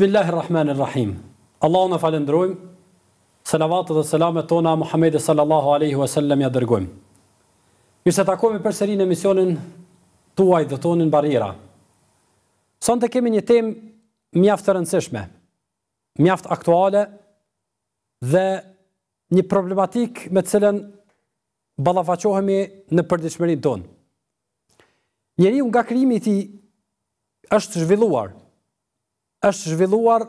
Bismillahirrahmanirrahim. Allahu na falendrojm. Salavatet dhe selamet tona Muhamedi sallallahu alaihi wasallam ja dërgojm. Ju se takojmë përsëri në misionin tuaj dhe tonin barriera. Sonte kemi një temë mjaft e rëndësishme, mjaft aktuale dhe një problematik me të cilën ballafaqohemi në përditshmërinë tonë. Njeriu nga krijimi i tij është zhvilluar është zhvilluar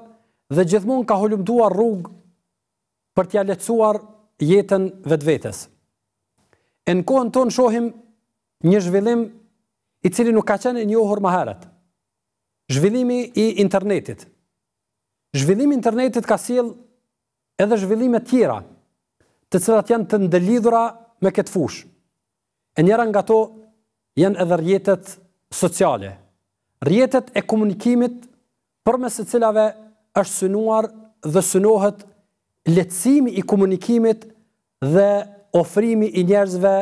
dhe gjithmonë ka holumtuar rrugë për t'ia lecuar jetën vetvetes. Në kohën tonë shohim një zhvillim i cili nuk ka qenë i njohur më herat. Zhvillimi i internetit. Zhvillimi i internetit ka sjell edhe zhvillime tjera, të cilat janë të ndëlidhura me këtë fushë. E njëra nga to janë edhe rjetet sociale, rjetet e komunikimit për mes të cilave është synuar dhe synohet letësimi i komunikimit dhe ofrimi i njerëzve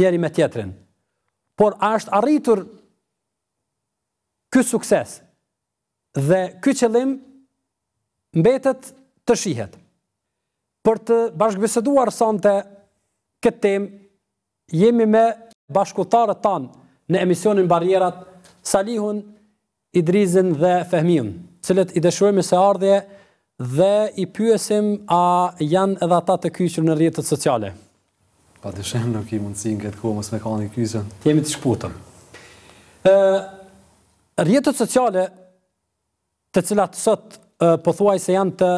njeri me tjetrin. Por është arritur kësë sukses dhe kësë qëllim mbetet të shihet. Për të bashkëbiseduar sante këtë tem, jemi me bashkutarët tanë në emisionin barjerat Salihun Idrizën dhe Fehmijën, cilët i dëshuar me se ardhje dhe i pyesim a janë edhe ata të kyqyrë në rjetët sociale. Pa të shemë nuk i mundësi në këtë kohë, mos me ka një kyqyrën. Të jemi të shputëm. Rjetët sociale të cilat sot pëthuaj se janë të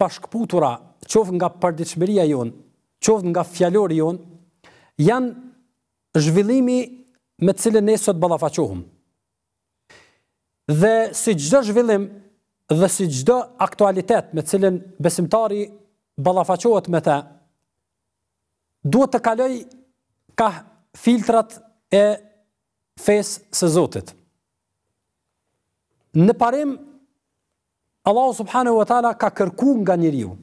pashkëputura, qovë nga përdiqëmëria jonë, qovë nga fjallori jonë, janë zhvillimi me cilën ne sot balafachohëm dhe si gjdo zhvillim dhe si gjdo aktualitet me cilin besimtari balafacohet me te, duhet të kaloj ka filtrat e fesë së Zotit. Në parim, Allah subhanahu wa ta'ala ka kërku nga riu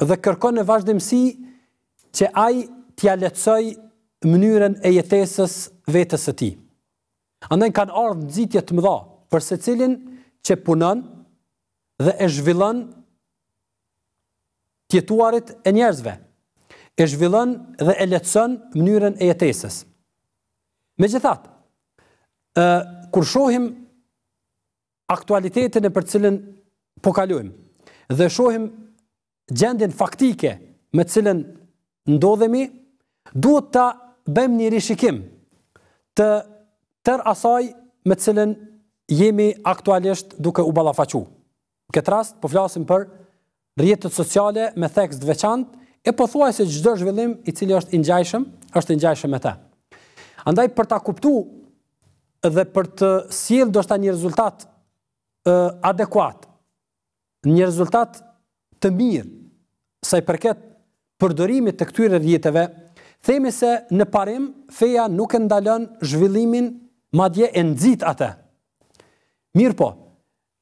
dhe kërkon në vazhdimësi që aj t'ja letësoj mënyren e jetesës vetës e ti. Andaj kanë ardhë në zitje të mëdha, për se cilin që punën dhe e zhvillën tjetuarit e njerëzve, e zhvillën dhe e letësën mënyrën e jetesis. Me gjithat, kur shohim aktualitetin e për cilin pokaluim, dhe shohim gjendin faktike me cilin ndodhemi, duhet ta bëjmë një rishikim të tër asaj me cilin jemi aktualisht duke u balafacu. Në këtë rast, po flasim për rjetët sociale me theks të veçant, e po thuaj se gjithë zhvillim i cili është ingjajshëm, është ingjajshëm e te. Andaj për ta kuptu dhe për të siel do shta një rezultat adekuat, një rezultat të mirë, sa i përket përdorimit të këtyre rjetëve, themi se në parim, feja nuk e ndalën zhvillimin madje e nëzit atë. Mirë po,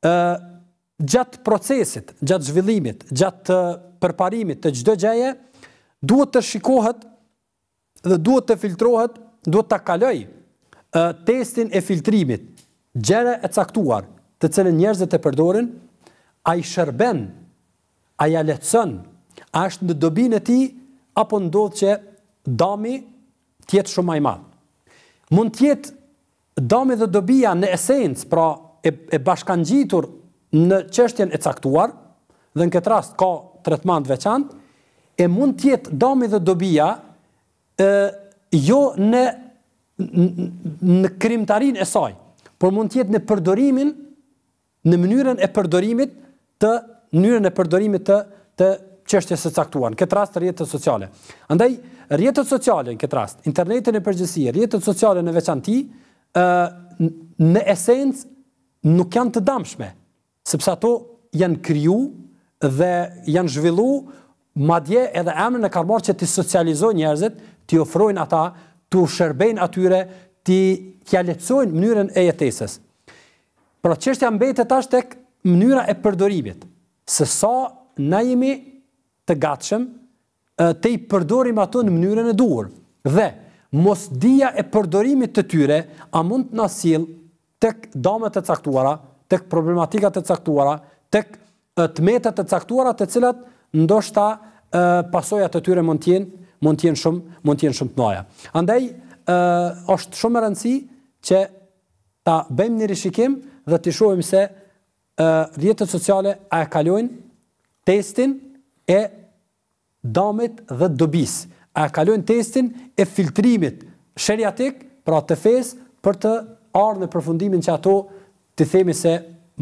gjatë procesit, gjatë zhvillimit, gjatë përparimit të gjdo gjeje, duhet të shikohet dhe duhet të filtrohet, duhet të kaloj testin e filtrimit, gjere e caktuar, të cilën njerëzit e përdorin, a i shërben, a i aletson, a është në dobinë e ti, apo ndodhë që dami tjetë shumë a i Mund tjetë dami dhe dobia në esenës, pra e, e bashkan gjitur në qështjen e caktuar, dhe në këtë rast ka të të veçant, e mund tjetë dami dhe dobija e, jo në, në, në krimtarin e saj, por mund tjetë në përdorimin, në mënyrën e përdorimit të mënyrën e përdorimit të, të qështje së caktuar, në këtë rast rjetët sociale. Andaj, rjetët sociale në këtë rast, internetin e përgjësia, rjetët sociale në veçanti, në esencë, nuk janë të damshme, sepse ato janë kriju dhe janë zhvillu, madje edhe emrin e karmor që të socializojnë njerëzit, të ofrojnë ata, të shërbejnë atyre, të kjalecojnë mënyrën e jetesës. Pra qështja mbetet ashtë tek mënyra e përdorimit, se sa na jemi të gatshëm të i përdorim ato në mënyrën e duhur. Dhe, mos dhja e përdorimit të tyre, a mund të nasil tek damet e caktuara, tek problematikat e caktuara, tek të e caktuara të cilat ndoshta pasojat e tyre mund tjenë, mund tjenë shumë, mund tjenë shumë të noja. Andaj, është shumë e rëndësi që ta bëjmë një rishikim dhe të shohim se ë rjetët sociale a e kalojnë testin e damit dhe dobis, a e kalojnë testin e filtrimit shëriatik, pra të fes, për të ardhë në përfundimin që ato të themi se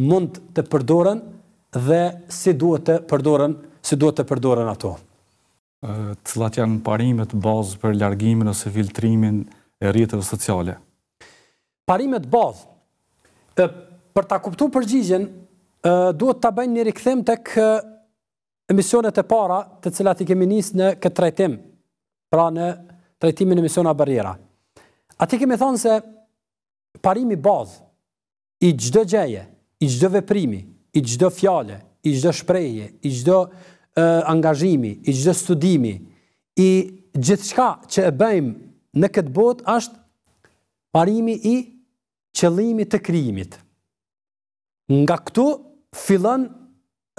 mund të përdoren dhe si duhet të përdoren, si duhet të përdoren ato. Cëllat janë parimet bazë për ljargimin ose filtrimin e rritëve sociale? Parimet bazë, për ta kuptu përgjigjen, duhet të bëjnë një rikëthem të kë emisionet e para të cilat i kemi njës në këtë trajtim, pra në trajtimin e emisiona barjera. A ti kemi thonë se parimi bazë i çdo gjëje, i çdo veprimi, i çdo fjale, i çdo shprehje, i çdo uh, angazhimi, i çdo studimi, i gjithçka që e bëjmë në këtë botë është parimi i qëllimit të krijimit. Nga këtu fillon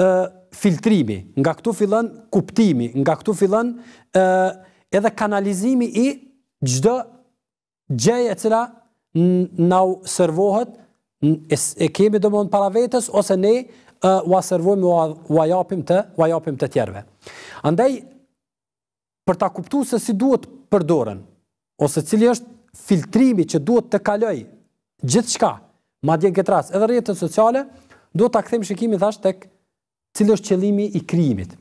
ë uh, filtrimi, nga këtu fillon kuptimi, nga këtu fillon ë uh, edhe kanalizimi i çdo gjëje e cila na u servohet, e kemi do mund para vetës, ose ne u aservojmë, u ajapim të, u japim të tjerve. Andaj, për ta kuptu se si duhet përdorën, ose cili është filtrimi që duhet të kaloj gjithë shka, ma djenë këtë ras, edhe rjetën sociale, duhet ta këthejmë shikimi dhash tek cili është qëlimi i krimit.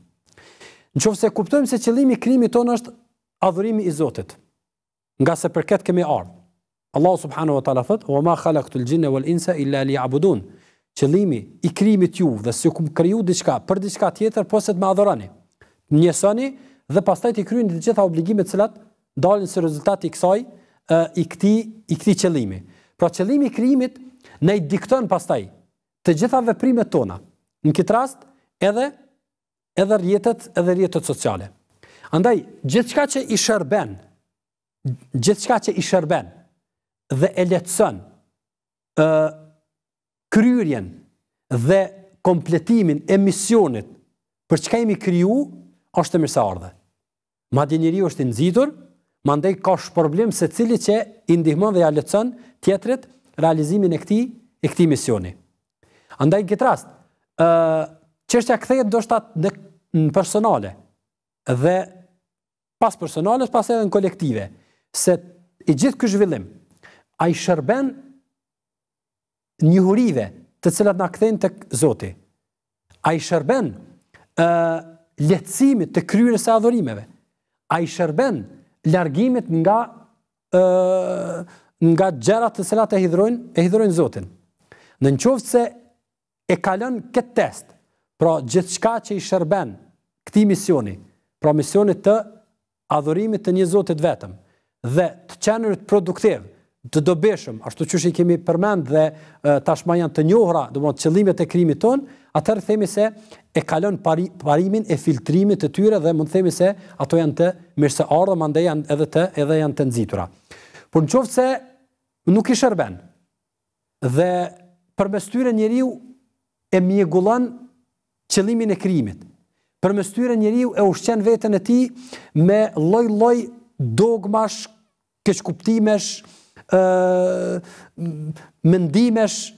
Në qofë se kuptojmë se qëlimi i krimit tonë është adhurimi i Zotit, nga se përket kemi ardhë. Allah subhanahu wa taala thot: "Wa ma khalaqtul jinna wal insa illa liya'budun." Qëllimi i krijimit ju dhe se ku kriju diçka për diçka tjetër posa të më adhuroni. njësoni dhe pastaj të kryeni të gjitha obligimet të cilat dalin si rezultati i kësaj i këtij i këtij qëllimi. Pra qëllimi i krijimit na i dikton pastaj të gjitha veprimet tona. Në këtë rast edhe edhe rjetet edhe rjetet sociale. Andaj, gjithë që i shërben, gjithë që i shërben, dhe e letësën kryrjen dhe kompletimin e misionit për çka imi kryu, është të mirësa ardhe. Ma di njëri është nëzitur, ma ndaj ka shë problem se cili që i ndihmon dhe ja letësën tjetërit realizimin e këti, e këti misioni. Andaj në këtë rast, uh, që është ja do shtatë në, në personale dhe pas personales, pas edhe në kolektive, se i gjithë zhvillim, a i shërben njëhurive të cilat nga këthejnë të zoti. A i shërben uh, letësimit të kryrës e adhurimeve. A i shërben largimit nga uh, nga gjerat të cilat e hidrojnë, e hidrojnë zotin. Në në se e kalon këtë test, pra gjithë shka që i shërben këti misioni, pra misionit të adhurimit të një zotit vetëm, dhe të qenërit produktivë, të dobeshëm, ashtu që shi kemi përmend dhe tashma janë të njohra, dhe më të qëllimit e krimit ton, atërë themi se e kalon pari, parimin e filtrimit të tyre dhe mund themi se ato janë të mirëse ardhë, më ndë janë edhe të, edhe janë të nëzitura. Por në qoftë se nuk i shërben dhe për tyre njëriu e mjegullan qëllimin e krimit. Për tyre njëriu e ushqen vetën e ti me loj-loj dogmash, keçkuptimesh, mendimesh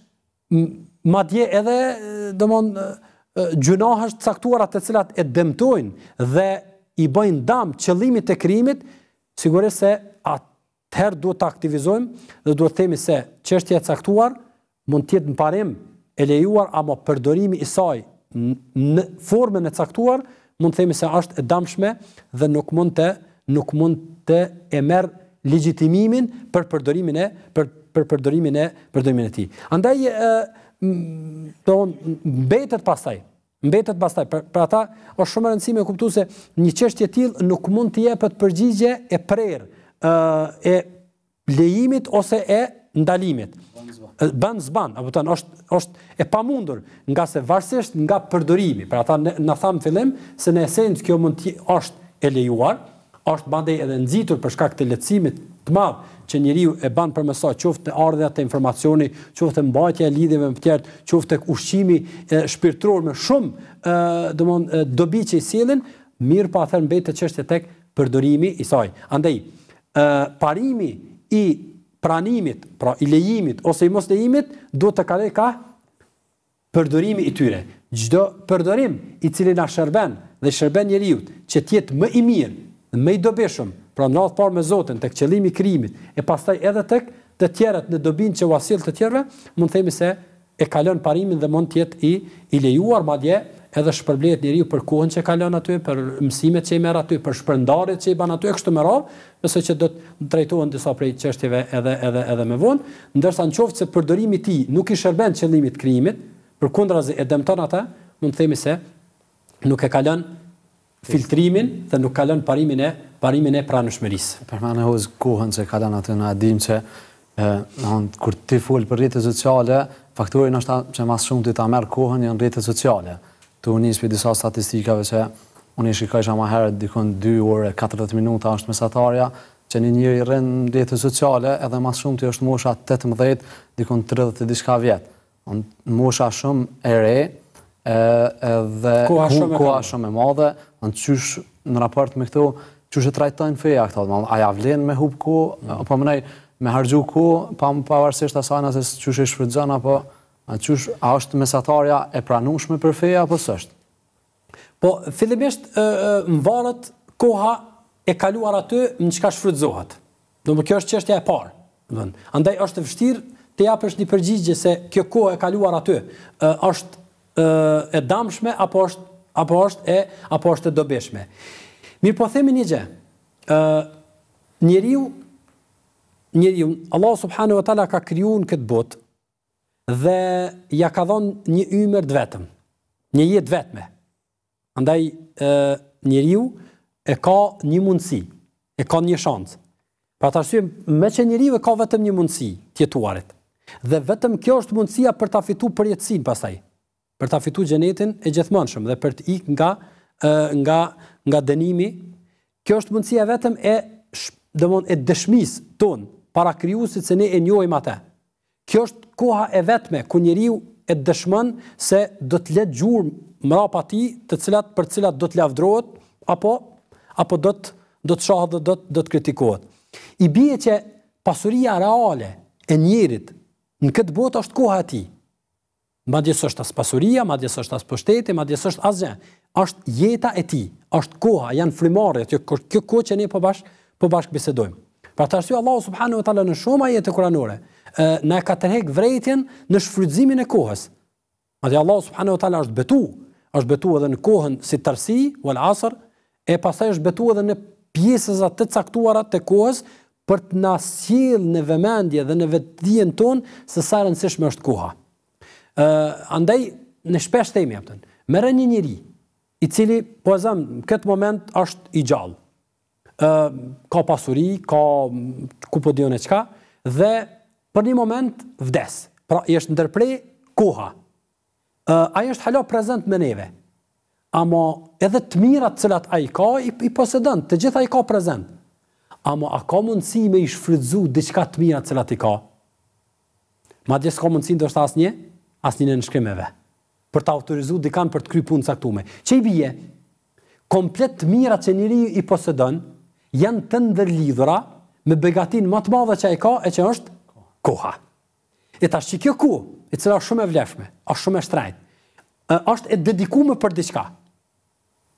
madje edhe domon të caktuara të cilat e dëmtojnë dhe i bëjnë dam qëllimit të krimit, sigurisht se atëherë duhet të aktivizojmë dhe duhet të themi se çështja e caktuar mund të jetë në parim e lejuar apo përdorimi i saj në formën e caktuar mund të themi se është e dëmshme dhe nuk mund të nuk mund të e merë legjitimimin për përdorimin e për për përdorimin e përdorimin e tij. Andaj ë ton mbetet pastaj mbetet pastaj për, për ata është shumë e rëndësishme të se një çështje e tillë nuk mund të jepet përgjigje e prerë ë e lejimit ose e ndalimit. Bën zban, apo tan është është e pamundur nga se varësisht nga përdorimi. Për ata na tham fillim se në esencë kjo mund të është e lejuar, është bande edhe nxitur për shkak të lehtësimit të madh që njeriu e bën për mëso qoftë të ardhja të informacioni, qoftë të mbajtja e lidhjeve më të qoftë të ushqimi shpirtror shpirtëror me shumë ë do të thonë dobi që i sjellin, mirë pa po thënë mbetë çështje tek përdorimi i saj. Andaj ë parimi i pranimit, pra i lejimit ose i mos lejimit, duhet të kalojë ka përdorimi i tyre. Çdo përdorim i cili na shërben dhe shërben njeriu që të jetë më i mirë me i dobishëm, pra në radhë parë me Zotin, të këqëlimi krimit, e pastaj edhe të të tjerët në dobin që vasil të tjerëve, mund themi se e kalon parimin dhe mund tjetë i, i lejuar, ma dje edhe shpërblet njëri për kohën që kalon aty, për mësimet që i merë aty, për shpërndarit që i ban aty, e kështu më rovë, mëse që do të në disa prej qështjeve edhe, edhe, edhe me vonë, ndërsa në qoftë që përdorimi ti nuk i shërben qëllimit krimit, për kundra e dëmton ata, mund themi se nuk e kalon filtrimin dhe nuk kalon parimin e parimin e pranueshmërisë. Përmane hoz kohën që kalon atë në dim që ë kur ti fol për rrjetet sociale, faktorin është që më shumë ti ta merr kohën në rrjetet sociale. Tu nis për disa statistikave që unë shikoj shama herë dikon 2 orë 40 minuta është mesatarja që një njëri rrën në rrjetet sociale edhe më shumë ti është mosha 18 dikon 30 e diçka vjet. Unë mosha shumë e re ë edhe koha shumë e madhe në qysh në raport me këto, qysh e trajtojnë feja këto, a ja vlen me hub ku, mm. apo mënej me hargju ku, pa më pavarësisht asajnë se qysh e shfrydzën, apo a, qysh, a është mesatarja e pranushme për feja, apo sështë? Po, fillimisht, më varët koha e kaluar aty në qka shfrydzohet. Do më kjo është qështja e parë. Vën. Andaj është vështirë të japësh një përgjigje se kjo kohë e kaluar aty është e damshme apo është apo është e apo është e dobishme. Mirë po themi një gjë. ë uh, njeriu njeriu Allah subhanahu wa taala ka krijuar këtë botë dhe ja ka dhënë një ymer të vetëm, një jetë vetme. Andaj ë uh, njeriu e ka një mundësi, e ka një shans. Për të arsye me që njeriu e ka vetëm një mundësi të jetuarit. Dhe vetëm kjo është mundësia për ta fituar përjetësinë pastaj, për ta fituar xhenetin e gjithmonshëm dhe për të ikur nga nga nga dënimi. Kjo është mundësia vetëm e domon e dëshmisë ton para krijuesit se ne e njohim atë. Kjo është koha e vetme ku njeriu e dëshmon se do të lë gjurmë mrapa ti, të cilat për të cilat do të lavdrohet apo apo do të do të shohë do të do të kritikohet. I bie që pasuria reale e njerit në këtë botë është koha e tij madje s'është as pasuria, madje s'është as pushteti, madje s'është as gjë. Ësht jeta e ti, është koha, janë frymarrjet kjo kjo kohë që ne po bash po Pra bisedojmë. Për tasuhi Allahu subhanahu wa taala në a jetë kuranore, ë na e ka thek vrejtjen në shfrytëzimin e kohës. Madje Allahu subhanahu wa taala është betu, është betu edhe në kohën si tërsi, wal asr e pastaj është betu edhe në pjesëza të caktuara të kohës për të na në vëmendje dhe në vetdijen tonë se sa rëndësishme është koha. Uh, andaj, në shpesh temi, apëtën, mërë një njëri, i cili, po e në këtë moment është i gjallë. Uh, ka pasuri, ka ku po dionë e qka, dhe për një moment vdes. Pra, i është ndërprej koha. Uh, a është halo prezent me neve. Amo edhe të mirat cilat a i ka, i, i posedën, të gjitha i ka prezent. Amo a ka mundësi me i shfrydzu diçka të mirat cilat i ka? Ma djesë s'ka mundësi ndo asë Një? asnjë në shkrimeve për të autorizuar dikan për të kryer punë caktuar. Çe i bie? Komplet të mira që njëri i posedon janë të ndërlidhura me begatin më të madhe që e ka e që është koha. E ta shqikjo ku, e cëra është shumë e vlefme, është shumë e shtrajt, është e dedikume për diqka.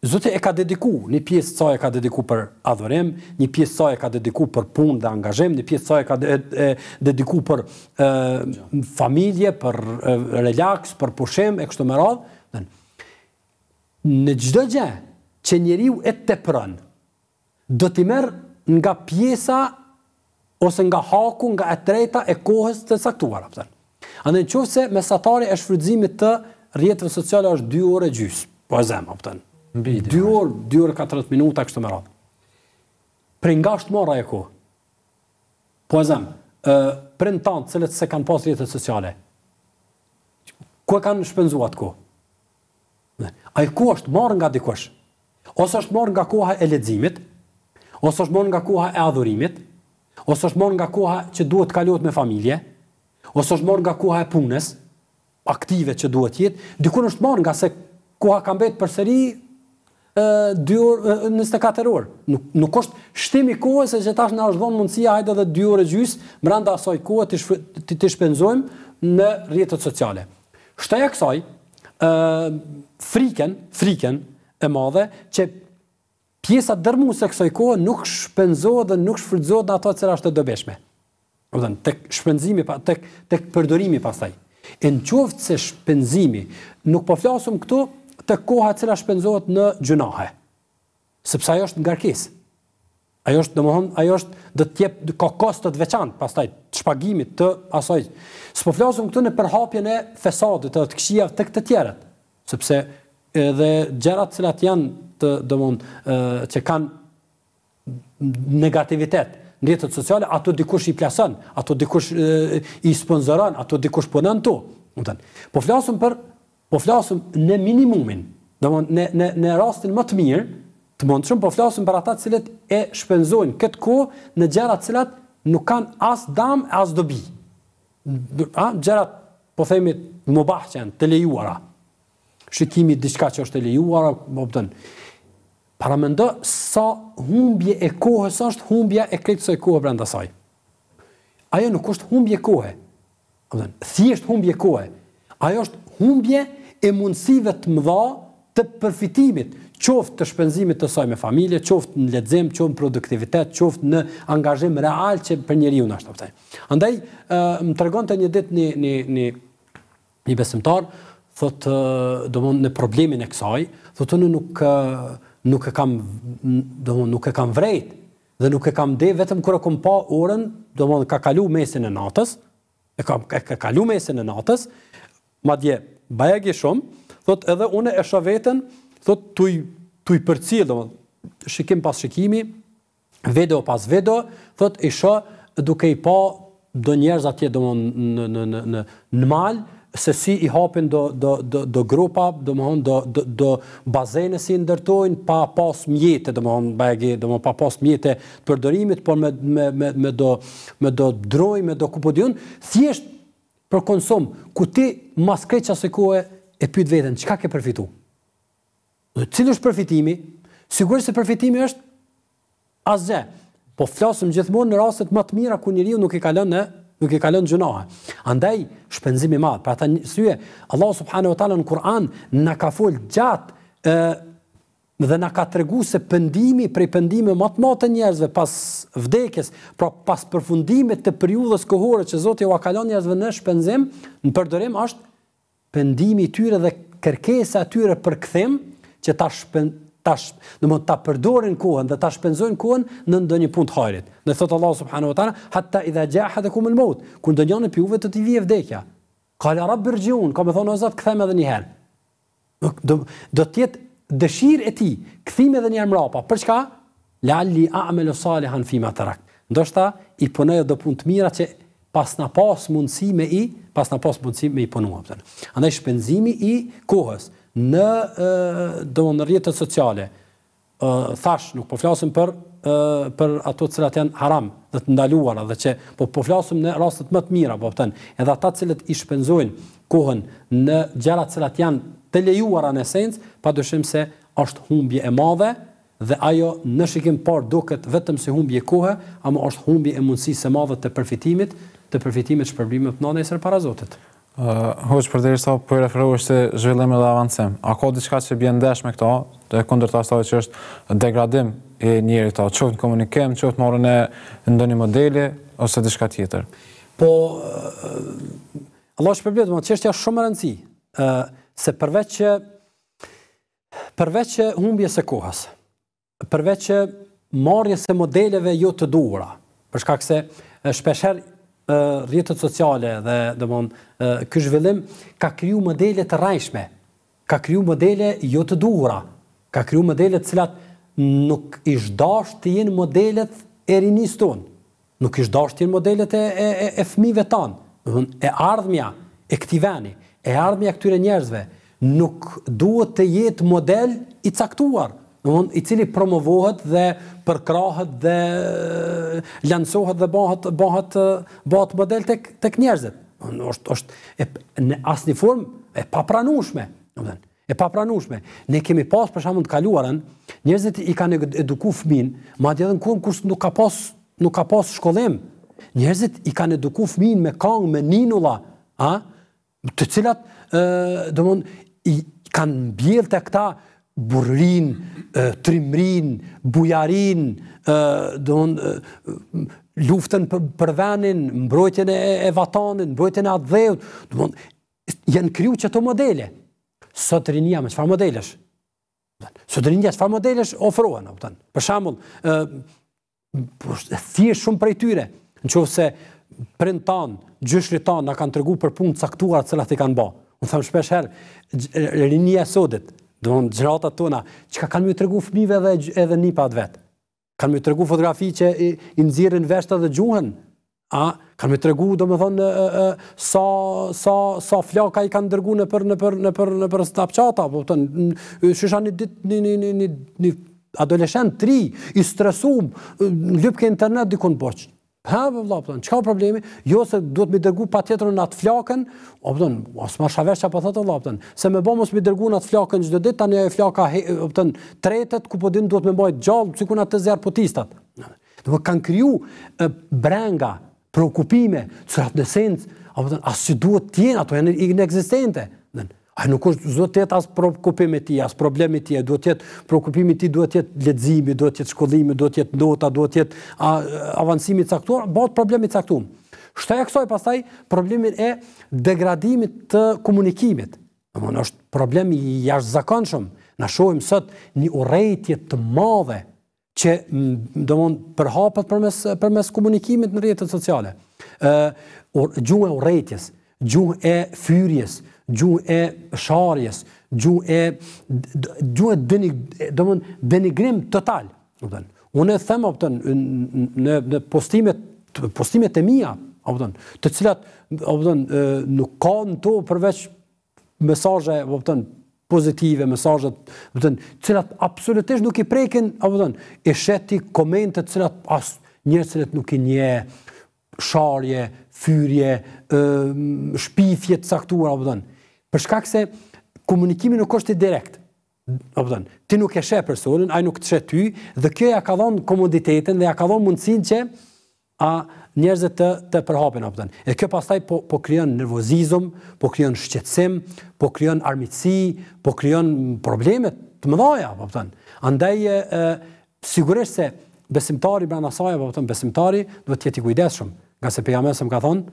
Zoti e ka dedikuar, një pjesë sa e ka dedikuar për adhurim, një pjesë sa e ka dedikuar për punë dhe angazhim, një pjesë sa e ka dedikuar për e, familje, për e, relax, për pushim e kështu me radhë. Dhen, në çdo gjë që njeriu e tepron, do t'i merr nga pjesa ose nga haku nga e treta e kohës të saktuar. Apëtër. Andë në se mesatari e shfrytëzimit të rjetëve sociale është 2 ore gjysë, po e zemë, apëtën. 2 orë, 2 orë 40 minuta kështu me radhë. Prej ngasht mora e ku. Po e zem, prej në tante cilët se kanë pas rjetët sociale. Ku e kanë shpenzuat ku? A i ku është morë nga dikush, Ose është morë nga koha e ledzimit? Ose është morë nga koha e adhurimit? Ose është morë nga koha që duhet të kalot me familje? Ose është morë nga koha e punës? Aktive që duhet jetë? Dikun është morë nga se koha kam betë për sëri 2 orë 24 orë. Nuk nuk është shtimi kohës se që tash na është dhënë mundësia hajde edhe 2 orë gjys brenda asaj kohe të të shpenzojmë në rrjetet sociale. Shtaja kësaj ë friken, friken e madhe që pjesa dërmuese kësaj kohe nuk shpenzohet dhe nuk shfrytëzohet në ato që është e dobishme. Do të thënë tek shpenzimi pa tek tek përdorimi pastaj. E në qoftë se shpenzimi, nuk po flasum këtu të koha cila shpenzohet në gjunahe. Sepse ajo është ngarkesë. Ajo është domthon, ajo është do të jep kokos të veçantë pastaj shpagimit të asaj. S'po flasim këtu në përhapjen e fesadit të këqija tek të tjerat, sepse edhe gjërat që cilat janë të domthon, që kanë negativitet ndjetët sociale, ato dikush i plasën, ato dikush i sponsoron, ato dikush punën tu. Po flasëm për po flasëm në minimumin, dhe mund në, në, në rastin më të mirë, të mund të shumë, po flasëm për ata cilët e shpenzojnë këtë kohë, në gjera cilat nuk kanë as damë, as dobi. A, gjera, po themit, më bahqen, të lejuara, shikimi diçka që është të lejuara, po pëtën, para më ndë, sa humbje e kohës është humbja e kretë së e kohë brenda saj. Ajo nuk është humbje kohë, po thjesht humbje kohë, ajo është humbje kohë, e mundësive të mëdha të përfitimit, qoftë të shpenzimit të saj me familje, qoftë në ledzim, qoftë në produktivitet, qoftë në angazhim real që për njeri unë ashtë të përtej. Andaj, më të regon të një dit një, një, një, një besimtar, thotë, do mund, në problemin e kësaj, thotë, në nuk, nuk e kam, do mund, nuk e kam vrejt, dhe nuk e kam dhe, vetëm kërë kom pa orën, do mund, ka kalu mesin e natës, e ka, ka kalu mesin e natës, ma dje, bajag i shumë, thot edhe une e shaveten, thot tuj, tuj përcil, dhe më, shikim pas shikimi, vedo pas vedo, thot i shë duke i pa do njerëz atje do më në, në, në, në, në malë, se si i hapin do, do, do, do grupa, do do, do, do bazene si ndërtojnë, pa pas mjetë, do më honë, bajegi, do më pa pas mjetë të përdorimit, por me, me, me, me, do, me do droj, me do kupodion, thjesht për konsum, ku ti mas krejt qasë kohë e pyjt vetën, qka ke përfitu? Dhe cilë është përfitimi? Sigurisht se përfitimi është asgje, po flasëm gjithmonë në raset më të mira ku një riu nuk i kalën në nuk e ka lënë gjënoha. Andaj, shpenzimi madhë. Pra ta një syje, Allah subhanahu talën në Kur'an në ka full gjatë dhe na ka tregu se pendimi prej pendime më të njerëzve pas vdekjes, pra pas përfundimit të periudhës kohore që Zoti jo ka lënë njerëzve në shpenzim, në përdorim është pendimi i tyre dhe kërkesa e tyre për kthim që ta shpen ta shp, do mund ta përdorin kohën dhe ta shpenzojnë kohën në ndonjë punë të hajrit. Ne thot Allah subhanahu wa taala, hatta idha ja ahadukum al-maut, kur ndonjëri pi uve të t'i vije vdekja. Qala rabbirjun, kam thonë ozat kthem edhe një herë. Do do të jetë dëshirë e ti, këthime dhe njërë mrapa, për çka? Lalli a amelo salihan fima të rakë. Ndoshta, i punojë dhe punë të mira që pas në pas mundësi me i, pas në pas mundësi me i punua. Andaj shpenzimi i kohës në, do në rjetët sociale, thash, nuk po flasim për, për ato cilat janë haram dhe të ndaluara, dhe që po, po flasim në rastet më të mira, po, edhe ata cilat i shpenzojnë kohën në gjera cilat janë të lejuara në esencë, pa dëshim se është humbje e madhe, dhe ajo në shikim par duket vetëm si humbje e kohë, ama është humbje e mundësisë e madhe të përfitimit, të përfitimit shpërbimit në nëjësër para Zotit. Uh, Hoqë, për të rrështë, për po referu është zhvillim dhe avancim. A ka diçka që bjën desh me këto, dhe këndër të asoj që është degradim e njëri këta, qëftë në komunikim, qëftë morën e ndë modeli, ose diçka tjetër? Po, uh, Allah shpërblit, më qështja shumë rëndësi se përveç që përveç që humbjes së kohës, përveç që marrjes së modeleve jo të duhura, për shkak se rritët sociale dhe domthon ky zhvillim ka kriju modele të rajshme, ka kriju modele jo të duhura, ka kriju modele të cilat nuk i zhdash të jenë modelet e rinis ton, nuk i zhdash të jenë modelet e, e, e fmive tanë, e ardhmja, e këti veni e ardhmja këtyre njerëzve nuk duhet të jetë model i caktuar, domthon i cili promovohet dhe përkrahet dhe lansohet dhe bëhet bëhet bëhet model tek tek njerëzit. Domthon është është e, në asnjë formë e papranueshme, domthon e papranueshme. Ne kemi pas për shkakun të kaluarën, njerëzit i kanë eduku fëmin, madje edhe në kohën nuk ka pas nuk ka pas shkollim. Njerëzit i kanë eduku fëmin me kang, me ninulla, a? të cilat domon kanë mbjell të këta burrin, trimrin, bujarin, domon luftën për, për venin, mbrojtjen e, vatanin, mbrojtjen e atë dheut, janë kriju që të modele. Sot rinja me qëfar modelesh? Sot rinja qëfar modelesh ofrohen, për shambull, po, e, thjesht shumë prej tyre, në qovë se prind tanë, gjyshri tanë, na kanë tërgu për punë caktuar që i kanë ba. U thëmë shpesh herë, rinia e sotit, do të thonë xhrata tona, çka kanë më treguar fëmijëve edhe edhe nipa atë vet. Kanë më tërgu fotografi që i, nëzirën veshtë dhe gjuhën. A kanë më treguar domethënë sa sa sa flaka i kanë dërgu në për në për në për në për po thonë shisha një ditë një një tri i stresuar lypke internet dikon botë. Ha, po vëlla, po. Çka problemi? Jo se duhet më dërgu patjetër në atë flakën, o po, as më shavesh apo thotë vëlla, po. Se më bë mos më dërgu në atë flakën çdo ditë tani ajo flaka, o po, tretet ku po din duhet më bëj gjallë sikur atë të zer potistat. Do të kan kriju e, brenga preokupime, çrat në sens, o po, as si duhet të jenë ato janë inekzistente. In A nuk është zotë të jetë asë prokupime ti, asë probleme ti, do të jetë prokupime ti, do të jetë ledzimi, do të jetë shkollimi, do të jetë nota, do të jetë avancimi caktuar, botë problemi caktuar. Shtë e kësoj pasaj problemin e degradimit të komunikimit. Në është problemi i jashtë zakonëshëm, në shojmë sëtë një urejtje të madhe që do përhapët përmes komunikimit në rjetët sociale. Gjuhë e urejtjes, gjuhë e fyrjes, gjuhë fyrjes, gju e sharjes, gju e gju e denig, do mund denigrim total, do të thënë. Unë e them apo në në postimet postime të mia, apo të thënë, të cilat apo të thënë nuk kanë to përveç mesazhe, apo të thënë pozitive mesazhe, do po të thënë, të cilat absolutisht nuk i prekin, apo thonë, e sheti komente të cilat as njerëzit nuk i nje sharje, fyrje, ëh, shpifje të caktuara, apo thonë për shkak se komunikimi nuk është i direkt. Po ti nuk e sheh personin, ai nuk të sheh ty dhe kjo ja ka dhënë komoditetin dhe ja ka dhënë mundësinë që a njerëzit të të përhapen, po thon. E kjo pastaj po po krijon nervozizëm, po krijon shqetësim, po krijon armiqësi, po krijon probleme të mëdha, po Andaj e, e sigurisht se besimtari brenda saj, po besimtari duhet të jetë i kujdesshëm, nga se pejgamberi sa më ka thonë,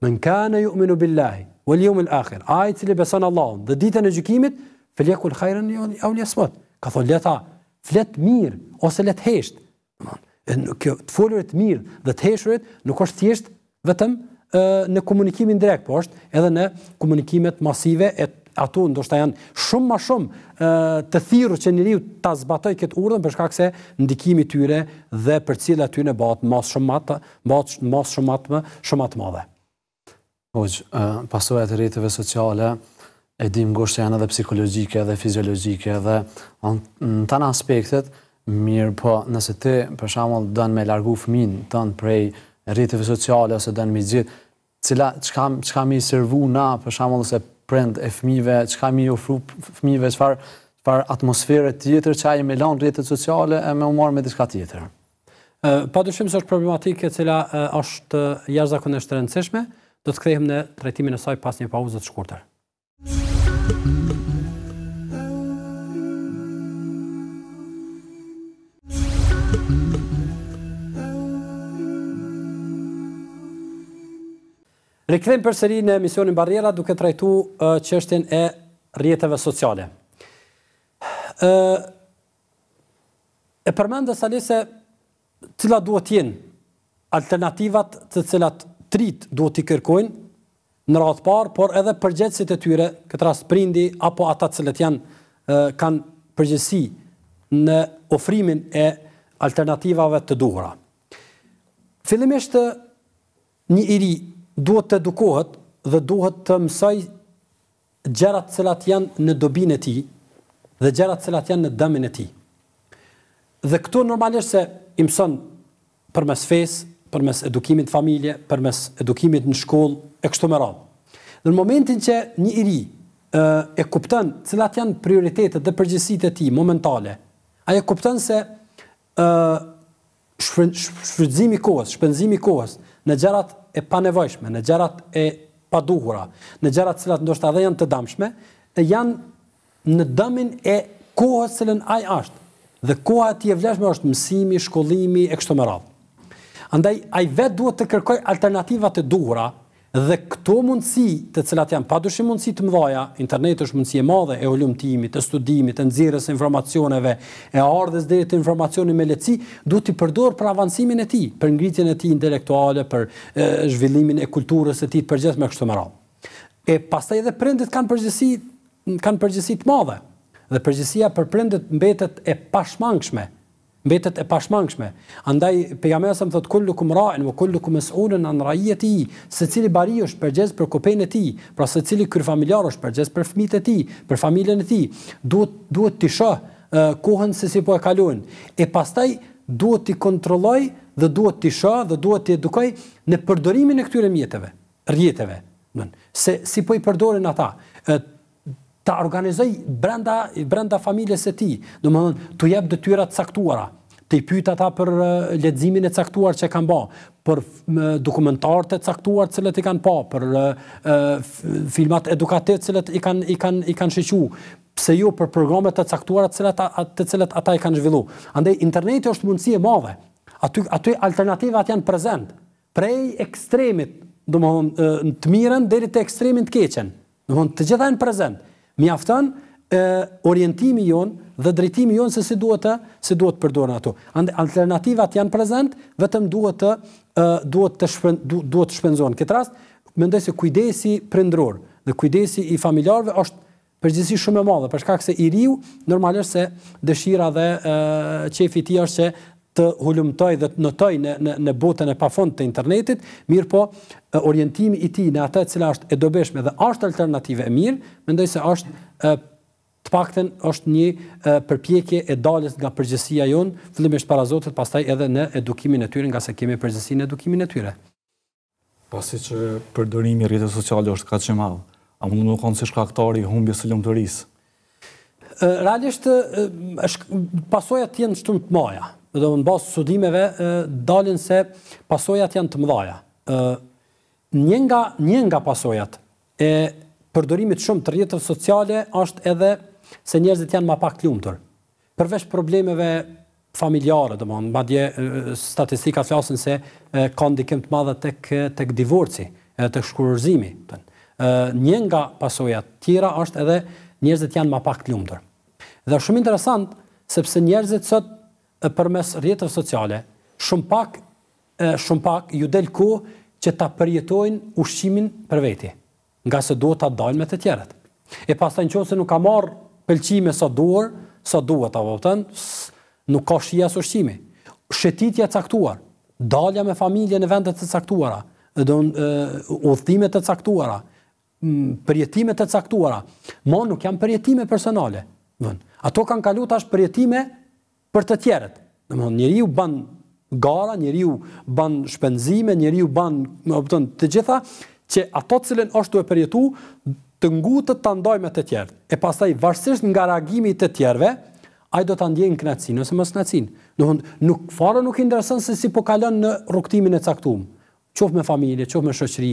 "Men kana yu'minu billahi wal yawm al akhir ai cili beson Allahun, dhe ditën e gjykimit felekul khairan yon au yasmat ka thon leta flet mir ose let hesht domthon kjo të folurit mirë dhe të heshurit nuk është thjesht vetëm e, në komunikimin direkt, por është edhe në komunikimet masive e ato ndoshta janë shumë më shumë ë të thirrë që njeriu ta zbatoj këtë urdhën për shkak se ndikimi i tyre dhe përcjellja e tyre bëhet më shumë më shumë më më shumë më shumë më shumë më Ogjë, pasuaj të rritëve sociale, e dim gusht që janë edhe psikologjike dhe fiziologjike dhe në tanë aspektet, mirë po nëse ti për shamull dënë me largu fëmin tënë prej rritëve sociale ose dënë me gjithë, cila, që kam i servu na për shamull ose prend e fëmive, që kam i ofru fëmive, që farë atmosferët tjetër që a i me lanë rritët sociale e me umarë me diska tjetër? Pa dushim së është problematikë e cila është jashtë zakonështë të rëndësishme, Do të kthehem në trajtimin e saj pas një pauze të shkurtër. për përsëri në emisionin Barriera duke trajtu qështjen uh, e rjetëve sociale. Uh, e përmendë dhe salise cila duhet jenë alternativat të cilat trit duhet t'i kërkojnë në radhë parë, por edhe përgjegjësit e tyre, këtë rast prindi apo ata të cilët janë kanë përgjegjësi në ofrimin e alternativave të duhura. Fillimisht një iri duhet të edukohet dhe duhet të mësoj gjërat të cilat janë në dobinë e tij dhe gjërat të cilat janë në dëmin e tij. Dhe këtu normalisht se i mëson përmes fesë, përmes edukimit familje, përmes edukimit në shkollë e kështu me radhë. Në momentin që një i ri e, e cilat janë prioritetet dhe përgjësit e tij momentale, ai e kupton se ë shfrytëzimi i kohës, shpenzimi i kohës në gjërat e panevojshme, në gjërat e paduhura, në gjërat cilat ndoshta edhe janë të dëmshme, janë në dëmin e kohës cilën ai ashtë. Dhe koha e e vleshme është mësimi, shkollimi e kështu me radhë. Andaj, a i vetë duhet të kërkoj alternativat të dura dhe këto mundësi të cilat janë, pa dushim mundësi të mdoja, internet është mundësi e madhe e olumtimit, e studimit, e nëzirës e informacioneve, e ardhës dhe të informacioni me leci, duhet të përdorë për avancimin e ti, për ngritjen e ti intelektuale, për zhvillimin e kulturës e ti të përgjith me kështu më rrallë. E pastaj edhe prendit kanë përgjithsi, kanë të madhe, dhe përgjithsia për prendit mbetet e pashmangshme, mbetet e pashmangshme. Andaj pejgamberi sa më thot kullukum ra'in wa kullukum mas'ulun an ra'iyati, secili bari është përgjegjës për kopën e tij, pra secili kryer familjar është përgjegjës për fëmijët e tij, për familjen e tij. Duhet duhet ti shoh uh, kohën se si po e kalojnë. E pastaj duhet ti kontrolloj dhe duhet ti shoh dhe duhet ti edukoj në përdorimin e këtyre mjeteve, rrjeteve, do të se si po i përdoren ata. Uh, ta organizoj brenda, brenda familjes e ti, domethënë t'u jap të të caktuara, të i pyta ta për ledzimin e caktuar që e kanë ba, për dokumentarët e caktuar cilët i kanë pa, për filmat edukativ cilët i kanë, i kanë, i kanë shiqu, pse jo për programet të caktuara cilët, të cilët ata i kanë zhvillu. Andaj, interneti është mundësi e madhe. Aty, aty alternativat janë prezent. Prej ekstremit, dhe më dhënë, të mirën, dhe të ekstremit të keqen. Dhe më dhënë, të gjitha janë prezent mjafton orientimi jonë dhe drejtimi jonë se si duhet të si duhet të përdorna ato. Alternativat janë prezant, vetëm duhet të e, duhet të shpen, duhet të shpenzohen. Këtë rast mendoj se kujdesi prindror dhe kujdesi i familjarëve është përgjithësi shumë e madhe për shkak se i riu normalisht se dëshira dhe çefi i tij është se të hulumtoj dhe të notoj në në në botën e pafund të internetit, mirë po orientimi i tij në atë që është e dobishme dhe është alternative e mirë, mendoj se është e, të paktën është një e, përpjekje e dalës nga përgjësia jonë, fillimisht para Zotit, pastaj edhe në edukimin e tyre, nga sa kemi përgjësinë edukimin e tyre. Pasi që përdorimi i rrjeteve sociale është kaq i madh, a mund të më konsi shkaktari i humbjes së lumturisë? Realisht është pasojat janë shumë të mëdha do të thonë bas studimeve dalin se pasojat janë të mëdha. Një nga një nga pasojat e përdorimit shumë të rrjeteve sociale është edhe se njerëzit janë më pak të lumtur. Përveç problemeve familjare, do të thonë, madje statistika flasën se ka ndikim të madhe tek tek divorci, edhe tek shkurorëzimi. Ë një nga pasojat tjera është edhe njerëzit janë më pak të lumtur. Dhe është shumë interesant sepse njerëzit sot përmes rjetëve sociale, shumë pak shumë pak ju del kohë që ta përjetojnë ushqimin për veti, nga se duhet ta dalë me të tjerët. E pastaj nëse nuk ka marr pëlqime sa duhur, sa duhet ta tan, nuk ka shija së ushqimi. Shëtitja caktuar, dalja me familje në vendet të caktuara, dhe të caktuara, përjetime të caktuara, ma nuk janë përjetime personale. Vën. Ato kanë kalu tash përjetime për të tjerët. Në më thonë, njëri ju ban gara, njëri ju ban shpenzime, njëri ju ban më të gjitha, që ato cilin është të e përjetu, të ngutët të ndoj me të tjerët. E pastaj varsisht nga reagimi të tjerëve, ai do ta ndjejë kënaqësi, nëse mos kënaqësin. Do thonë, nuk fara nuk i intereson se si po kalon në rrugtimin e caktuar. Qof me familje, qof me shoqëri,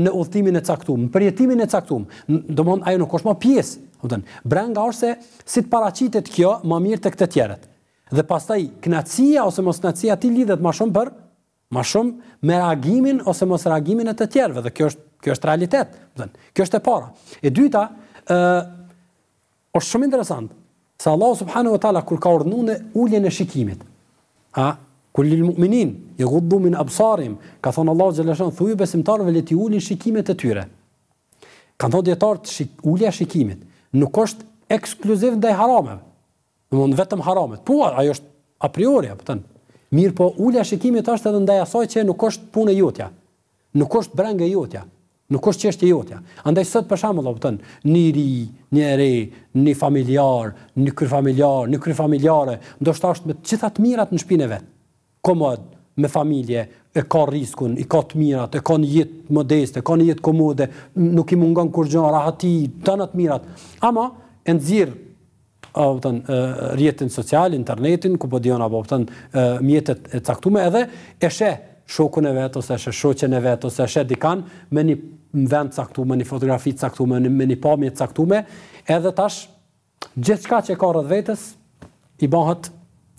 në udhëtimin e caktuar, në përjetimin e caktuar. Do ajo nuk është më pjesë. Do Brenda ose si të paraqitet kjo më mirë tek të tjerët. Dhe pastaj knacia ose mos knacia ti lidhet më shumë për më shumë me reagimin ose mos reagimin e të tjerëve. Dhe kjo është kjo është realitet, do thënë. Kjo është e para. E dyta, ë uh, është shumë interesant. se Allah subhanahu wa taala kur ka urdhënuar në uljen e shikimit. A kulli mu'minin yghuddu min absarim ka thënë Allah xhallahu thuj besimtarëve leti ulin shikimet e tyre. Kan thonë dietar të shik ulja shikimit nuk është ekskluziv ndaj harameve. Në mund vetëm haramet. Po, ajo është a priori, apo thënë. Mirë, po ullja shikimit është edhe ndaj asaj që nuk është punë jotja. Nuk është brengë jotja. Nuk është çështje jotja. Andaj sot për shembull, apo tënë, një ri, një erë, një familjar, një kry familjar, një kry familjare, ndoshta është me të gjitha të mirat në shpine vetë. vet. Komod me familje e ka riskun, i ka të mirat, e ka një jetë modeste, e ka një jetë komode, nuk i mungon kur gjë rahati, tëna të mirat. Ama e nxirr apo rjetin social, internetin, ku po dion apo thon mjetet e caktuara edhe e sheh shokun e vet ose sheh shoqen e vet ose sheh dikan me një vend caktuar, me një fotografi caktuar, me një, me një pamje caktuar, edhe tash gjithçka që ka rreth vetes i bëhet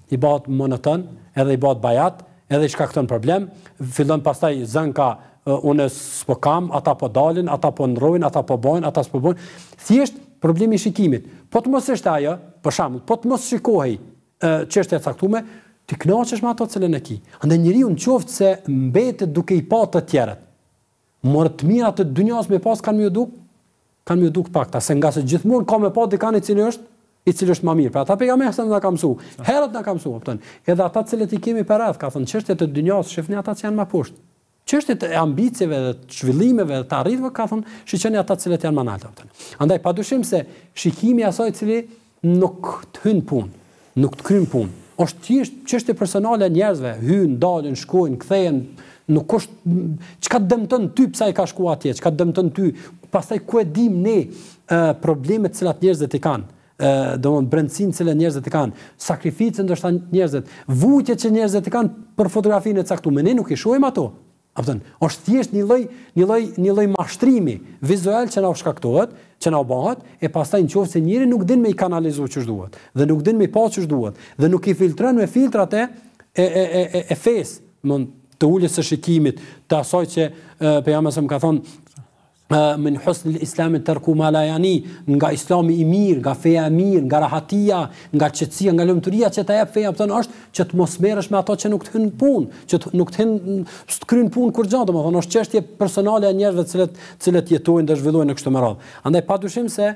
i bëhet monoton, edhe i bëhet bajat, edhe i shkakton problem, fillon pastaj zënka unë s'po kam, ata po dalin, ata po ndrojnë, ata po bojnë, ata s'po bojnë. Thjesht si problemi i shikimit. Po të mos është ajo, për shembull, po të mos shikohej çështja e caktuar, ti kënaqesh me ato që lënë ki. Andaj njeriu qoftë se mbetet duke i pa të tjerat, morë të mira të dynjas me pas kanë më u duk, kanë më u duk pakta, se nga se gjithmonë ka më pa di kanë i cili është, i cili është më mirë. Pra ata pejgamberi sa na ka mësuar, herët na ka mësuar, kupton. Edhe ata që i kemi para, ka thënë çështjet e dynjas, shefni ata që janë më poshtë çështjet e ambicieve dhe të zhvillimeve dhe të arritjeve ka thonë shiqeni ata të cilët janë më lart atë. Andaj padyshim se shikimi i asaj i cili nuk të hyn punë, nuk të kryen punë, është thjesht çështje personale e njerëzve, hyn, dalin, shkojnë, kthehen, nuk është çka dëmton ty pse ai ka shkuar atje, çka dëmton ty, pastaj ku e dim ne ë problemet që ata njerëzit i kanë ë domon brëndsinë që njerëzit e kanë, sakrificën ndoshta njerëzit, vujtjet që njerëzit e kanë për fotografinë e caktuar, ne nuk i shohim ato, Kapëtën, është thjesht një loj, një lloj një lloj mashtrimi vizual që nga u shkaktohet, që nga u bëhet, e pas taj në njëri nuk din me i kanalizu që shduhet, dhe nuk din me i pa që shduhet, dhe nuk i filtron me filtrat e, e, e, e, e, e fes, mund, të ulës e shikimit, të asoj që, e, pe më ka thonë, min husn al islam tarku ma la yani nga islami i mirë nga feja e mirë nga rahatia nga qetësia nga lumturia që ta jap feja thonë është që të mos merresh me ato që nuk të hyn punë që të nuk të hyn të kryen punë kur gjatë domethënë është çështje personale e njerëzve të cilët të cilët jetojnë dhe zhvillojnë në këtë merat andaj padyshim se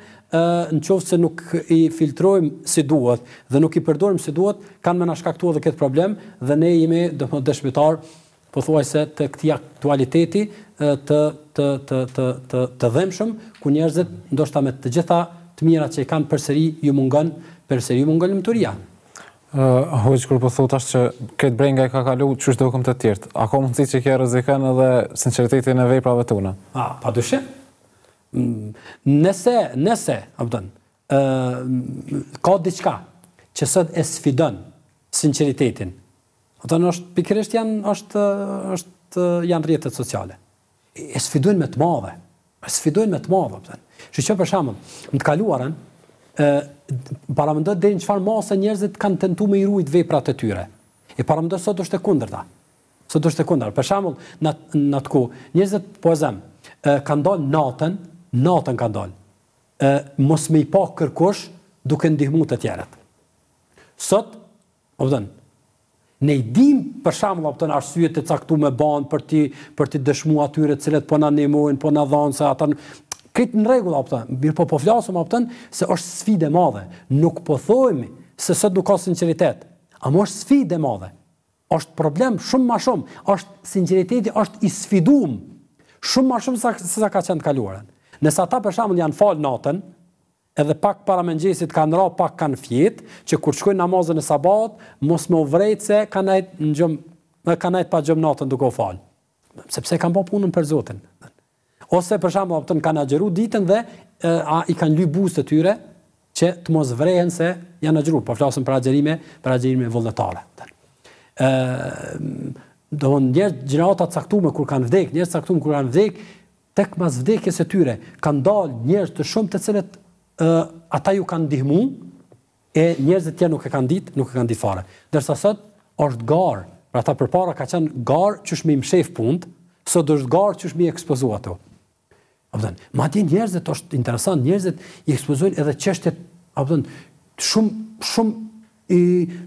nëse nuk i filtrojmë si duhet dhe nuk i përdorim si duhet kanë më na shkaktuar edhe kët problem dhe ne jemi domethënë dëshmitar pothuajse të këtij aktualiteti të të të të të të dhëmshëm ku njerëzit ndoshta me të gjitha të mirat që i kanë përsëri ju mungon përsëri ju mungon lumturia. Ë uh, hoj kur po thotash që këtë brenga e ka kalu është do të tjerë. A ka mundësi që kja rëzikën edhe sinqeritetin e veprave tona? Ah, padyshim. Nëse, nëse, abdon, ë uh, ka diçka që sot e sfidon sinqeritetin. Ato në është pikërisht janë është është janë rjetët sociale e sfidojnë me të madhe. E sfidojnë me të madhe, pëtën. Që që për në të kaluarën, para më ndët dhe në qëfar masë njerëzit kanë tentuar me i rujt veprat e tyre. E para më sot është e kunder ta. Sot është e kunder. Për shembull, në të ku, njerëzit, po e zem, kanë dalë natën, natën kanë dalë, mos me i pak kërkosh, duke ndihmu të tjeret. Sot, po pëtën, Ne i dim për shambull apë arsye të caktu me banë për ti, për ti dëshmu atyre cilet për po në ndihmojnë, për në dhanë, se ata Këtë në regullë apë të, mirë po po flasëm se është sfide madhe. Nuk po thojmi se sëtë nuk ka sinceritet. A më është sfide madhe. është problem shumë ma shumë. është sinceriteti është i sfidum. Shumë ma shumë se sa ka qenë kaluar. Nësa ta për shembull janë falë natën, edhe pak para mëngjesit kanë ra, pak kanë fjet që kur shkojnë namazën e sabat mos më vret se kanë në ngjom në kanajt pa gjëmnatën, natën duke u fal. Sepse kanë po punën për Zotin. Ose për shembull ata kanë agjeru ditën dhe e, a, i kanë ly buzë të tyre që të mos vrejhen se janë agjeru, po flasën për agjerime, për agjerime vullnetare. Ë do të ndjer gjërata të caktuara kur kanë vdekë, njerëz të caktuar kur kanë vdekë tek mas vdekjes së tyre kanë dalë njerëz të shumë të cilët uh, ata ju kanë ndihmu, e njerëzit tjerë nuk e kanë ditë, nuk e kanë ditë fare. Dersa sot, është garë, pra ta përpara ka qenë garë që më më shef punë, sot është garë që shmi ekspozu ato. Abden, ma madje njerëzit është interesant, njerëzit i ekspozojnë edhe qështet, abden, shumë, shumë, i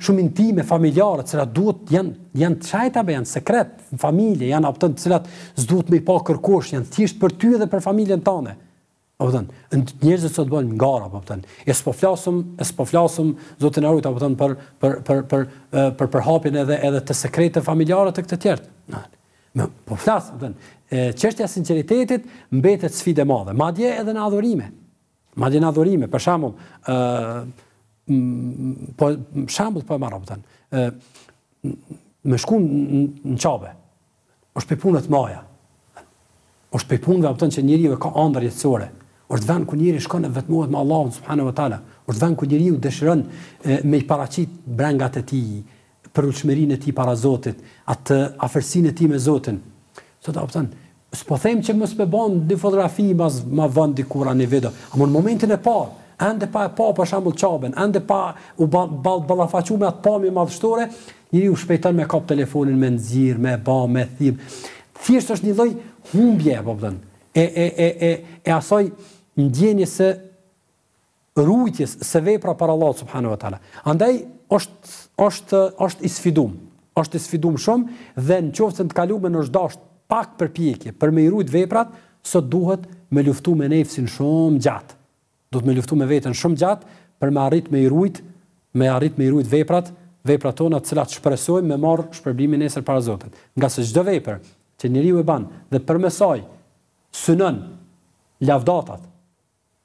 shumë intime familjare, të cilat duhet janë janë çajta be janë sekret, familje janë ato të cilat s'duhet me pa kërkosh, janë thjesht për ty edhe për familjen tënde apo thon, njerëzit sot bën ngara, apo thon. Es po flasum, es po flasum zotën e rujt, apo thon për për për për për përhapjen edhe edhe të sekretëve familjare të këtë tjerë. Na. po flas, apo thon. Çështja e sinqeritetit mbetet sfidë e madhe, madje edhe në adhurime. Madje në adhurime, për shembull, ë uh, po shembull po e marr apo thon. ë uh, më shkum në çabe. Është pe të maja është pe apo apëton që njeriu dhe ka andër jetësore. Është vend ku njeriu shkon e vetmohet me Allahun subhanahu wa taala. Është vend ku njeriu dëshiron me i paraqit brengat e tij, për ulshmërinë e tij para Zotit, atë afërsinë e tij me Zotin. Sot apo thon, s'po them që mos më bën dy fotografi mbas ma vën dikur anë video, ama në momentin e parë ende pa e pa për shembull çaben, ende pa u ball ball me atë pamje madhështore, njeriu shpejton me kap telefonin me nxirr, me ba, me thim. Thjesht është një lloj humbje apo E e e e e asoj ndjeni se rujtjes, se vepra para Allah, Subhanahu wa ta'ala. Andaj, është, është, është isfidum, është isfidum shumë, dhe në qoftë të kalume në është pak përpjekje për me i rujt veprat, sot duhet me luftu me nefësin shumë gjatë. Duhet me luftu me vetën shumë gjatë, për me arrit me i rujt, me arrit me i rujt veprat, veprat tona të cilat shpresojmë me marë shpërblimin nesër para Zotit. Nga se gjdo veprë që njëri u e banë dhe përmesoj, synon lavdatat,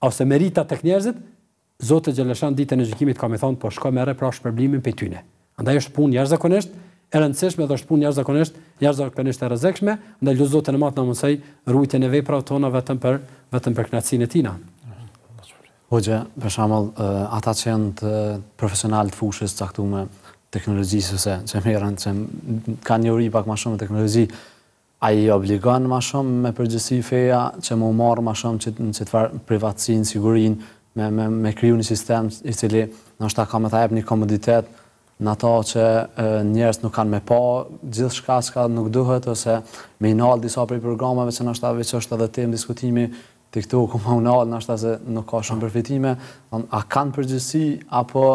ose merita tek njerëzit, Zoti Gjeleshan ditën e gjykimit ka më thonë, po shko merre pra shpërblimin pe tyne. Andaj është punë jashtëzakonisht e rëndësishme dhe është punë jashtëzakonisht, jashtëzakonisht e rrezikshme, ndaj lut Zotin e madh na mësoj rrugën e veprave tona vetëm për vetëm për kënaqësinë tina. Hoxha, për shembull, eh, ata që janë të profesional të fushës caktuar teknologjisë ose që kanë një uri pak më shumë teknologji, a i obligon ma shumë me përgjësi feja që më umarë ma shumë që në që të farë privatsinë, sigurinë, me kryu një sistem i cili në është ta ka me ta ebë një komoditet në ato që njerës nuk kanë me pa, gjithë shka shka nuk duhet, ose me i nalë disa për i programave që në është ta veqë është edhe temë diskutimi të këtu ku ma u nalë në është ta se nuk ka shumë përfitime, a kanë përgjësi, apo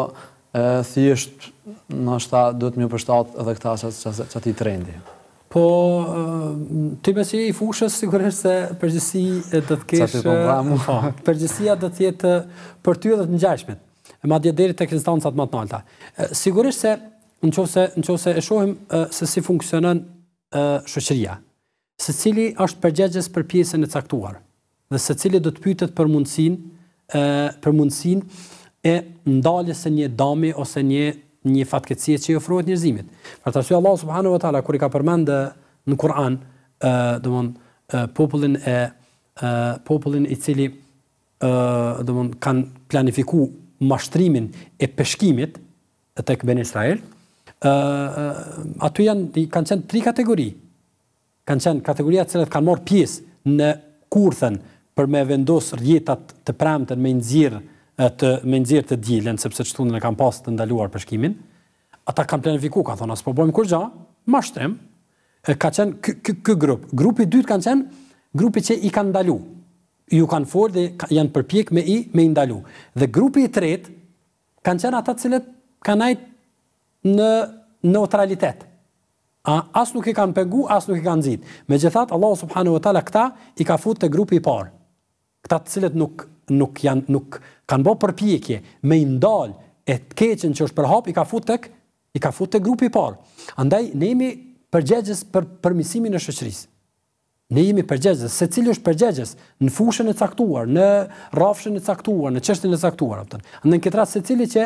thjesht në është ta duhet mjë përshtatë edhe këta që ti trendi. Po, ty me si i fushës, sigurisht se përgjësi dhe të keshë... Qa ti po mu? Po, Përgjësia dhe të jetë për ty dhe të në gjashmet, ma dje deri të kristancat më të nalta. Sigurisht se, në qovëse, në e shohim se si funksionën shëqëria, se cili është përgjegjes për pjesën e caktuar, dhe se cili do të pytet për mundësin, për mundësin e ndalje se një dami ose një një fatkeqësi që i ofrohet njerëzimit. Për ta thënë Allahu subhanahu wa taala kur i ka përmendë në Kur'an, ë, domthon popullin e ë popullin i cili ë domthon kanë planifikuar mashtrimin e peshkimit tek Ben Israel, ë aty janë kanë qenë tri kategori. Kanë qenë kategoria të cilat kanë marrë pjesë në kurthën për me vendosur rjetat të pramtën me nxirr të me nxjerrë të dielën sepse çtundën e kanë pas të ndaluar për shkimin. Ata kanë planifikuar, ka thonë, as po bëjmë kurrë gjë, shtrem, E ka qenë ky ky grup. Grupi i dytë kanë qenë grupi që i kanë ndalu. Ju kanë folë dhe janë përpjek me i me i ndalu. Dhe grupi i tretë kanë qenë ata cilët kanë ai në neutralitet. A, as nuk i kanë pegu, as nuk i kanë nxit. Me gjithat, Allah Subhanahu wa taala këta i ka fut te grupi i parë. Këta të cilët nuk nuk janë nuk kanë bë përpjekje me i ndal e të keqen që është për hap i ka futë tek i ka futë te grupi i parë. Andaj ne jemi përgjegjës për përmirësimin e shoqërisë. Ne jemi përgjegjës, secili është përgjegjës në fushën e caktuar, në rrafshin e caktuar, në çështën e caktuar, thonë. Andaj këtë rast secili që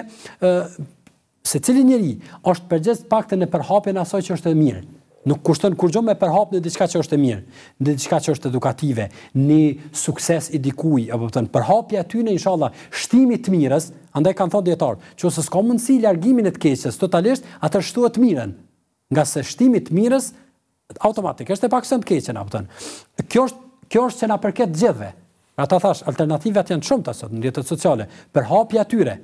secili njeri është përgjegjës paktën e përhapjen asaj që është e mirë. Nuk kushton kur gjumë me përhap në diçka që është e mirë, në diçka që është edukative, në sukses i dikuj, apo thënë përhapja ty në inshallah, shtimi të mirës, andaj kanë thonë djetarë, që ose s'ka mundësi ljargimin e të keqës, totalisht, atër shtu e të mirën, nga se shtimi të mirës, automatik, është e pak të keqën, apo thënë. Kjo Kjo, kjo është që nga përket gjithve, ata thash, alternativet janë të shumë të asot, në jetën sociale, përhapja tyre,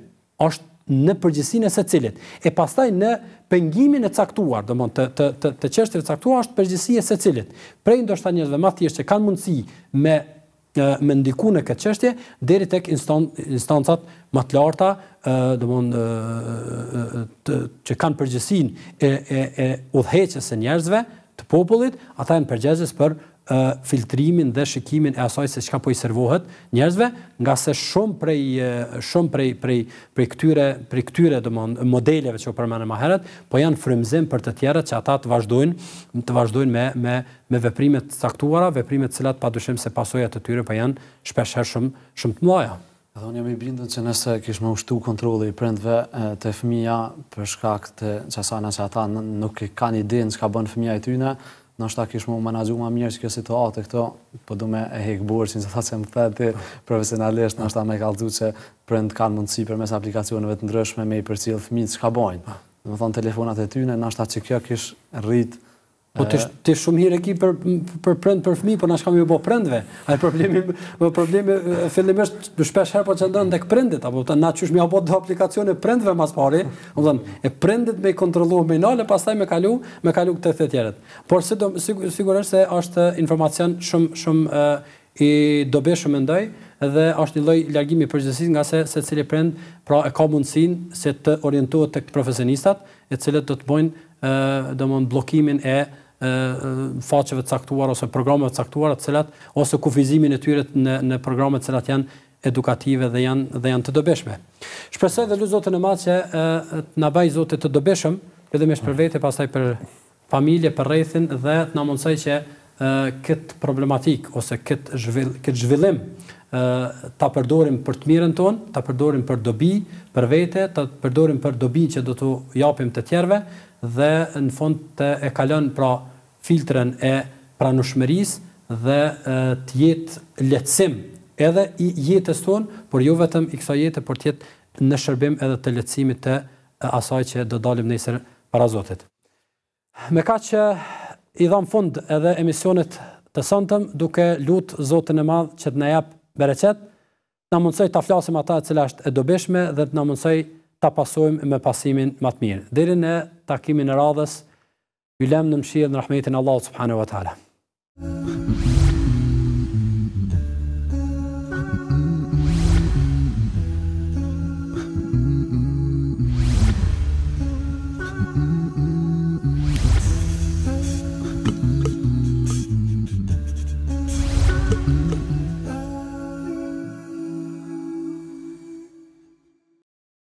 është në përgjithësinë e secilit. E pastaj në pengimin e caktuar, do të të të të çështjeve caktuar është përgjithësia e secilit. Prej ndoshta njerëzve më thjesht që kanë mundësi me me ndiku në këtë çështje deri tek instancat më të larta, domthonë të që kanë përgjithësinë e e, e udhëheqjes së njerëzve të popullit, ata janë përgjegjës për filtrimin dhe shikimin e asaj se çka po i servohet njerëzve, nga se shumë prej shumë prej prej prej këtyre prej këtyre domon modeleve që përmendën më herët, po janë frymzim për të tjerët që ata të vazhdojnë të vazhdojnë me me me veprimet caktuara, veprimet të cilat padyshim se pasojat e tyre po janë shpesh shumë shumë të mëdha. Dhe unë jam i bindën që nëse kishë më ushtu kontroli i prendve të fëmija për shkak të qasana që ata nuk i ka një din që ka bënë fëmija i tyne, nështë ta kish mu menagju më mirë që kjo situatë këto, për po du me e hekë burë, që në që më thetë ti profesionalisht, nështë ta me kaldu që prëndë kanë mundësi për mes aplikacionëve të ndryshme me i përcilë fëmijë që ka bojnë. Në më thonë telefonat e tyne, nështë ta që kjo kish rritë Po të shumë hirë e ki për prend për fmi, po na është kam ju bo prendve. A po e problemi, më problemi, fillim është të shpesh herë po të qëndërën dhe këprendit, apo të na më apo do aplikacione prendve mas pari, më dhënë, e prendit me i kontrolohë me nalë, pas taj me kalu, me kalu këtë të tjeret. Por si do, se është informacion shumë, shumë i dobishëm shumë më ndoj, dhe është një loj ljargimi përgjësit nga se secili prend, pra e ka mundësin se të orientohet të profesionistat, e cilët do të bojnë, do mënë blokimin e e faqeve të caktuara ose programeve të caktuara të cilat ose kufizimin e tyre në në programe të cilat janë edukative dhe janë dhe janë të dobishme. Shpresoj dhe lutoj Zotin e Madh që të na bëj Zoti të dobishëm, edhe më shpërvetë pastaj për familje, për rrethin dhe të na mundsoj që këtë problematik ose këtë zhvill, kët zhvillim ta përdorim për të mirën tonë, ta përdorim për dobi, për vete, ta përdorim për dobi që do të japim të tjerve dhe në fund të e kalon pra filtren e pranushmëris dhe të jetë letësim edhe i jetës tonë, por jo vetëm i kësa jetë, por të jetë në shërbim edhe të letësimit të asaj që do dalim nëjësër para Zotit. Me ka që i dham fund edhe emisionit të sëntëm, duke lutë Zotën e Madhë që të ne japë bereqet, të në mundësoj të flasim ata e cila është dobishme dhe të në mundësoj të pasojmë me pasimin matë mirë. Diri në takimin e radhës, gjulem në mshirë në rahmetin Allah subhanu wa ta'ala. Muzika